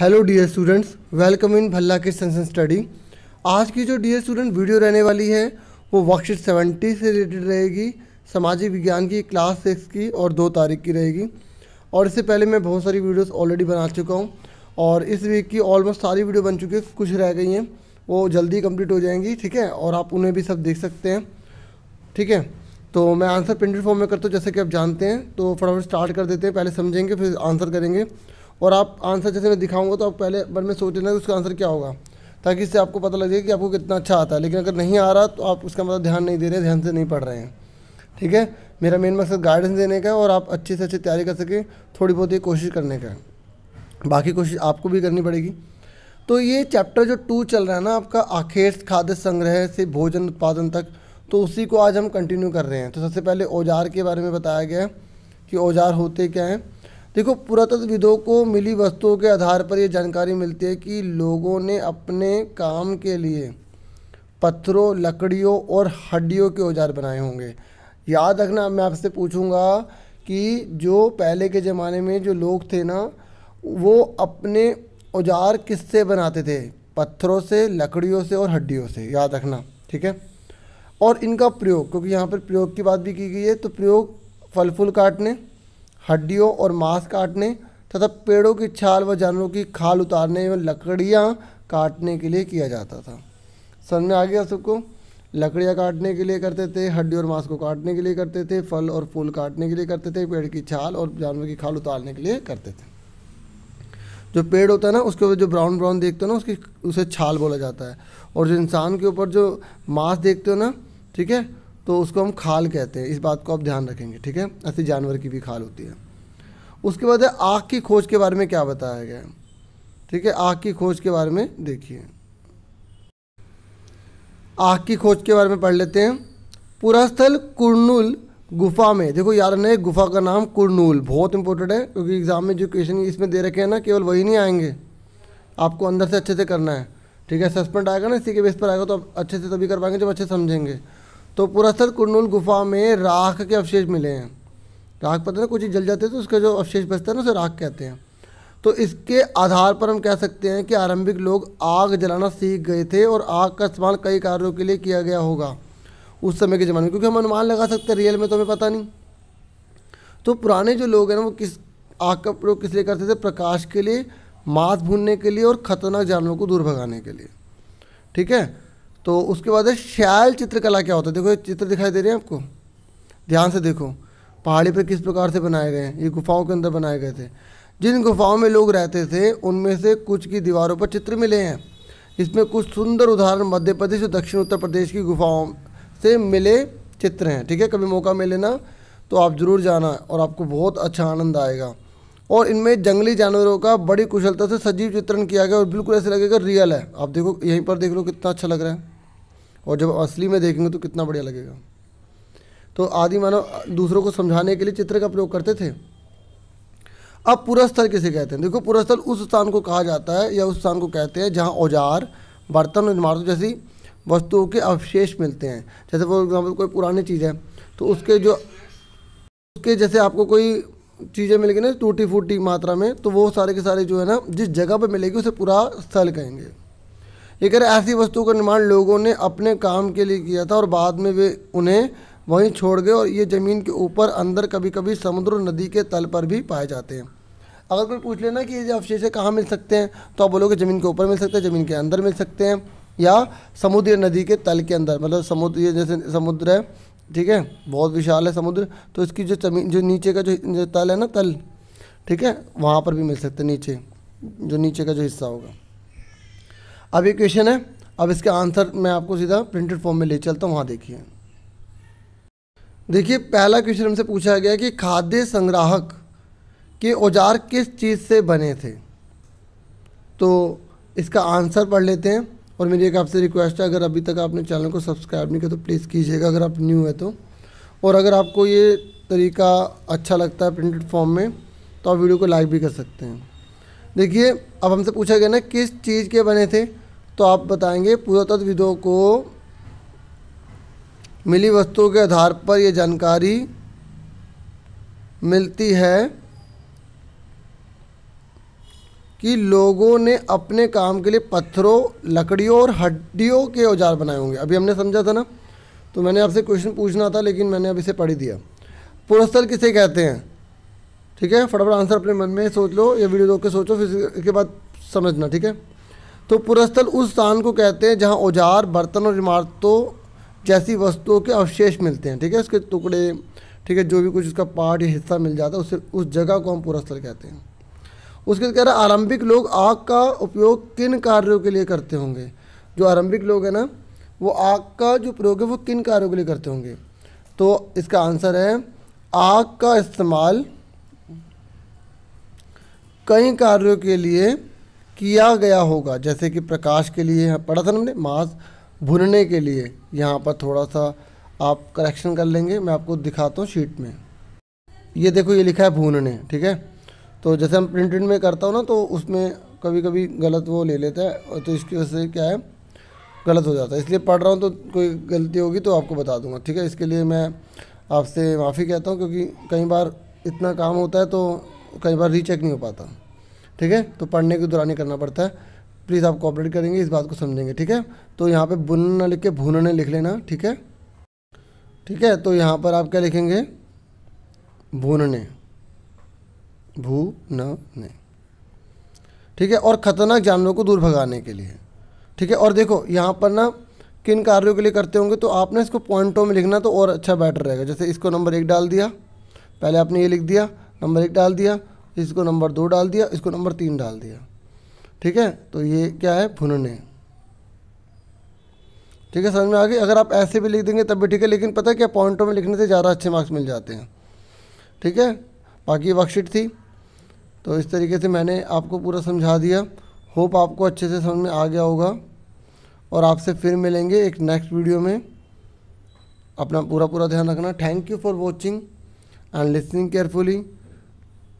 hello dear students welcome in Bhalla के study आज की जो डियर स्टूडेंट वीडियो रहने वाली है वो वर्कशीट सेवेंटी से रिलेटेड रहेगी सामाजिक विज्ञान की क्लास सिक्स की और दो तारीख की रहेगी और इससे पहले मैं बहुत सारी वीडियोस ऑलरेडी बना चुका हूँ और इस वीक की ऑलमोस्ट सारी वीडियो बन चुकी है कुछ रह गई हैं वो जल्दी कम्प्लीट हो जाएंगी ठीक है और आप उन्हें भी सब देख सकते हैं ठीक है तो मैं आंसर प्रिंटेड फॉर्म में करता हूँ जैसे कि आप जानते हैं तो फटाफट स्टार्ट कर देते हैं पहले समझेंगे फिर आंसर करेंगे और आप आंसर जैसे मैं दिखाऊंगा तो आप पहले मन में सोच लेना कि उसका आंसर क्या होगा ताकि इससे आपको पता लगे कि आपको कितना अच्छा आता है लेकिन अगर नहीं आ रहा तो आप उसका मतलब ध्यान नहीं दे रहे ध्यान से नहीं पढ़ रहे हैं ठीक है मेरा मेन मकसद गाइडेंस देने का है और आप अच्छे से अच्छी तैयारी कर सकें थोड़ी बहुत ये कोशिश करने का बाकी कोशिश आपको भी करनी पड़ेगी तो ये चैप्टर जो टू चल रहा है ना आपका आखिर खाद्य संग्रह से भोजन उत्पादन तक तो उसी को आज हम कंटिन्यू कर रहे हैं तो सबसे पहले औजार के बारे में बताया गया है कि औजार होते क्या हैं देखो पुरातत्वविदों को मिली वस्तुओं के आधार पर ये जानकारी मिलती है कि लोगों ने अपने काम के लिए पत्थरों लकड़ियों और हड्डियों के औजार बनाए होंगे याद रखना मैं आपसे पूछूंगा कि जो पहले के ज़माने में जो लोग थे ना वो अपने औजार किससे बनाते थे पत्थरों से लकड़ियों से और हड्डियों से याद रखना ठीक है और इनका प्रयोग क्योंकि यहाँ पर प्रयोग की बात भी की गई है तो प्रयोग फल फूल काटने हड्डियों और मांस काटने तथा पेड़ों की छाल व जानवरों की खाल उतारने एवं लकड़ियाँ काटने के लिए किया जाता था समझ में आ गया सबको लकड़ियाँ काटने के लिए करते थे हड्डी और मांस को काटने के लिए करते थे फल और फूल काटने के लिए करते थे पेड़ की छाल और जानवर की खाल उतारने के लिए करते थे जो पेड़ होता है ना उसके ऊपर जो ब्राउन ब्राउन देखते हो ना उसकी उसे छाल बोला जाता है और जो इंसान के ऊपर जो मांस देखते हो ना ठीक है तो उसको हम खाल कहते हैं इस बात को आप ध्यान रखेंगे ठीक है ऐसे जानवर की भी खाल होती है उसके बाद है की खोज के बारे में क्या बताया गया है ठीक है आँख की खोज के बारे में देखिए आँख की खोज के बारे में पढ़ लेते हैं पुरास्थल कुरनूल गुफा में देखो यार ने गुफा का नाम कुर्नूल बहुत इंपॉर्टेंट है क्योंकि एग्ज़ाम में जो क्वेश्चन इसमें दे रखे हैं ना केवल वही नहीं आएंगे आपको अंदर से अच्छे से करना है ठीक है सस्पेंड आएगा ना इसी के बेस पर आएगा तो आप अच्छे से तभी कर पाएंगे जब अच्छे समझेंगे तो पुरस्तर कुरनूल गुफा में राख के अवशेष मिले हैं राख पता ना कुछ जल जाते हैं तो उसका जो अवशेष बचता है ना उसे राख कहते हैं तो इसके आधार पर हम कह सकते हैं कि आरंभिक लोग आग जलाना सीख गए थे और आग का इस्तेमाल कई कार्यों के लिए किया गया होगा उस समय के ज़माने में क्योंकि हम अनुमान लगा सकते हैं रियल में तो हमें पता नहीं तो पुराने जो लोग हैं ना वो किस आग का प्रयोग किस लिए करते थे प्रकाश के लिए मांस भूनने के लिए और ख़तरनाक जानवरों को दूर भगाने के लिए ठीक है तो उसके बाद है शैल चित्रकला क्या होता है देखो ये चित्र दिखाई दे रहे हैं आपको ध्यान से देखो पहाड़ी पर किस प्रकार से बनाए गए हैं ये गुफाओं के अंदर बनाए गए थे जिन गुफाओं में लोग रहते थे उनमें से कुछ की दीवारों पर चित्र मिले हैं इसमें कुछ सुंदर उदाहरण मध्य प्रदेश और दक्षिण उत्तर प्रदेश की गुफाओं से मिले चित्र हैं ठीक है कभी मौका मिले ना तो आप ज़रूर जाना और आपको बहुत अच्छा आनंद आएगा और इनमें जंगली जानवरों का बड़ी कुशलता से सजीव चित्रण किया गया और बिल्कुल ऐसे लगेगा रियल है आप देखो यहीं पर देख लो कितना अच्छा लग रहा है और जब असली में देखेंगे तो कितना बढ़िया लगेगा तो आदि मानव दूसरों को समझाने के लिए चित्र का प्रयोग करते थे अब पुरस्थल किसे कहते हैं देखो पुरस्थल उस स्थान को कहा जाता है या उस स्थान को कहते हैं जहाँ औजार बर्तन और इमारतों जैसी वस्तुओं के अवशेष मिलते हैं जैसे फॉर एग्जाम्पल कोई पुरानी चीज़ है तो उसके जो उसके जैसे आपको कोई चीज़ें मिलेगी ना टूटी फूटी मात्रा में तो वो सारे के सारे जो है ना जिस जगह पर मिलेगी उसे पूरा स्थल कहेंगे ये कह रहे ऐसी वस्तु का निर्माण लोगों ने अपने काम के लिए किया था और बाद में वे उन्हें वहीं छोड़ गए और ये ज़मीन के ऊपर अंदर कभी कभी समुद्र नदी के तल पर भी पाए जाते हैं अगर कोई पूछ लेना कि ये अवशेष कहाँ मिल सकते हैं तो आप बोलोगे ज़मीन के ऊपर मिल सकते हैं ज़मीन के अंदर मिल सकते हैं या समुद्र या नदी के तल के अंदर मतलब समुद्र ये जैसे समुद्र है ठीक है बहुत विशाल है समुद्र तो इसकी जो जमीन जो नीचे का जो, जो तल है ना तल ठीक है वहाँ पर भी मिल सकते हैं नीचे जो नीचे का जो हिस्सा होगा अब ये क्वेश्चन है अब इसका आंसर मैं आपको सीधा प्रिंटेड फॉर्म में ले चलता हूँ वहाँ देखिए देखिए पहला क्वेश्चन हमसे पूछा गया कि खाद्य संग्राहक के औजार किस चीज़ से बने थे तो इसका आंसर पढ़ लेते हैं और मेरी एक आपसे रिक्वेस्ट है अगर अभी तक आपने चैनल को सब्सक्राइब नहीं किया तो प्लीज़ कीजिएगा अगर आप न्यू है तो और अगर आपको ये तरीका अच्छा लगता है प्रिंटेड फॉर्म में तो आप वीडियो को लाइक भी कर सकते हैं देखिए अब हमसे पूछा गया ना किस चीज़ के बने थे तो आप बताएंगे पुरातत्वविदों को मिली वस्तुओं के आधार पर यह जानकारी मिलती है कि लोगों ने अपने काम के लिए पत्थरों लकड़ियों और हड्डियों के औजार बनाए होंगे अभी हमने समझा था ना तो मैंने आपसे क्वेश्चन पूछना था लेकिन मैंने अभी इसे पढ़ी दिया पुरस्तर किसे कहते हैं ठीक है फटाफट आंसर अपने मन में सोच लो या वीडियो देख के सोचो फिर इसके बाद समझना ठीक है तो पुरस्थल उस स्थान को कहते हैं जहाँ औजार बर्तन और इमारतों जैसी वस्तुओं के अवशेष मिलते हैं ठीक है उसके टुकड़े ठीक है जो भी कुछ उसका पार्ट या हिस्सा मिल जाता है उसे उस जगह को हम पुरस्थल कहते हैं उसके कह रहे हैं आरंभिक लोग आग का उपयोग किन कार्यों के लिए करते होंगे जो आरंभिक लोग हैं ना वो आग का जो प्रयोग है वो किन कार्यों के लिए करते होंगे तो इसका आंसर है आग का इस्तेमाल कई कार्यों के लिए किया गया होगा जैसे कि प्रकाश के लिए पढ़ा था हमने मांस भुनने के लिए यहाँ पर थोड़ा सा आप करेक्शन कर लेंगे मैं आपको दिखाता हूँ शीट में ये देखो ये लिखा है भूनने ठीक है तो जैसे हम प्रिंटेड में करता हूँ ना तो उसमें कभी कभी गलत वो ले लेता है तो इसकी वजह से क्या है गलत हो जाता है इसलिए पढ़ रहा हूँ तो कोई गलती होगी तो आपको बता दूंगा ठीक है इसके लिए मैं आपसे माफ़ी कहता हूँ क्योंकि कई बार इतना काम होता है तो कई बार रीचेक नहीं हो पाता ठीक है तो पढ़ने के दौरान ही करना पड़ता है प्लीज़ आप कॉपरेट करेंगे इस बात को समझेंगे ठीक है तो यहाँ पे बुनना लिख के भूनने लिख लेना ठीक है ठीक है तो यहाँ पर आप क्या लिखेंगे भूनने भू न ने ठीक है और ख़तरनाक जानवरों को दूर भगाने के लिए ठीक है और देखो यहाँ पर ना किन कार्यों के लिए करते होंगे तो आपने इसको पॉइंटों में लिखना तो और अच्छा बेटर रहेगा जैसे इसको नंबर एक डाल दिया पहले आपने ये लिख दिया नंबर एक डाल दिया इसको नंबर दो डाल दिया इसको नंबर तीन डाल दिया ठीक है तो ये क्या है भुनने ठीक है समझ में आ गई अगर आप ऐसे भी लिख देंगे तब भी ठीक है लेकिन पता है क्या पॉइंटों में लिखने से ज़्यादा अच्छे मार्क्स मिल जाते हैं ठीक है बाकी वर्कशीट थी तो इस तरीके से मैंने आपको पूरा समझा दिया होप आपको अच्छे से समझ में आ गया होगा और आपसे फिर मिलेंगे एक नेक्स्ट वीडियो में अपना पूरा पूरा ध्यान रखना thank you for watching and listening carefully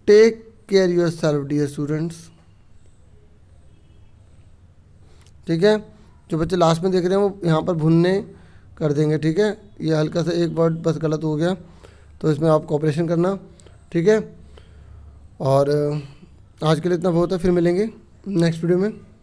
take care yourself dear students ठीक है जो बच्चे लास्ट में देख रहे हैं वो यहाँ पर भुनने कर देंगे ठीक है ये हल्का सा एक वर्ड बस गलत हो गया तो इसमें आप कॉपरेशन करना ठीक है और आज के लिए इतना बहुत है फिर मिलेंगे नेक्स्ट वीडियो में